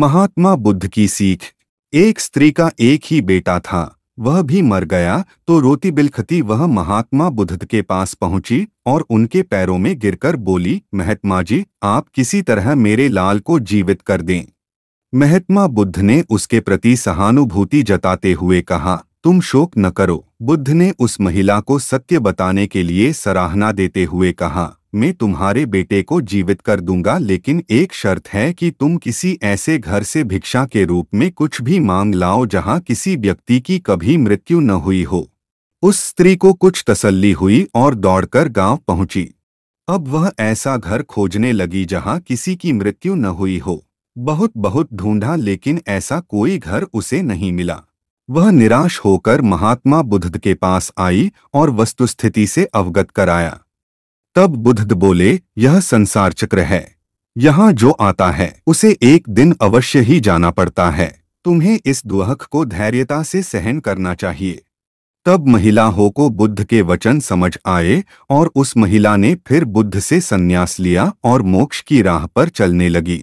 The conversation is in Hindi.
महात्मा बुद्ध की सीख एक स्त्री का एक ही बेटा था वह भी मर गया तो रोती बिलखती वह महात्मा बुद्ध के पास पहुंची और उनके पैरों में गिरकर बोली महात्मा जी आप किसी तरह मेरे लाल को जीवित कर दें महात्मा बुद्ध ने उसके प्रति सहानुभूति जताते हुए कहा तुम शोक न करो बुद्ध ने उस महिला को सत्य बताने के लिए सराहना देते हुए कहा मैं तुम्हारे बेटे को जीवित कर दूंगा लेकिन एक शर्त है कि तुम किसी ऐसे घर से भिक्षा के रूप में कुछ भी मांग लाओ जहां किसी व्यक्ति की कभी मृत्यु न हुई हो उस स्त्री को कुछ तसल्ली हुई और दौड़कर गांव पहुंची अब वह ऐसा घर खोजने लगी जहां किसी की मृत्यु न हुई हो बहुत बहुत ढूंढा लेकिन ऐसा कोई घर उसे नहीं मिला वह निराश होकर महात्मा बुद्ध के पास आई और वस्तुस्थिति से अवगत कराया तब बुद्ध बोले यह संसार चक्र है यहाँ जो आता है उसे एक दिन अवश्य ही जाना पड़ता है तुम्हें इस दुहक को धैर्यता से सहन करना चाहिए तब महिला हो को बुद्ध के वचन समझ आए और उस महिला ने फिर बुद्ध से संन्यास लिया और मोक्ष की राह पर चलने लगी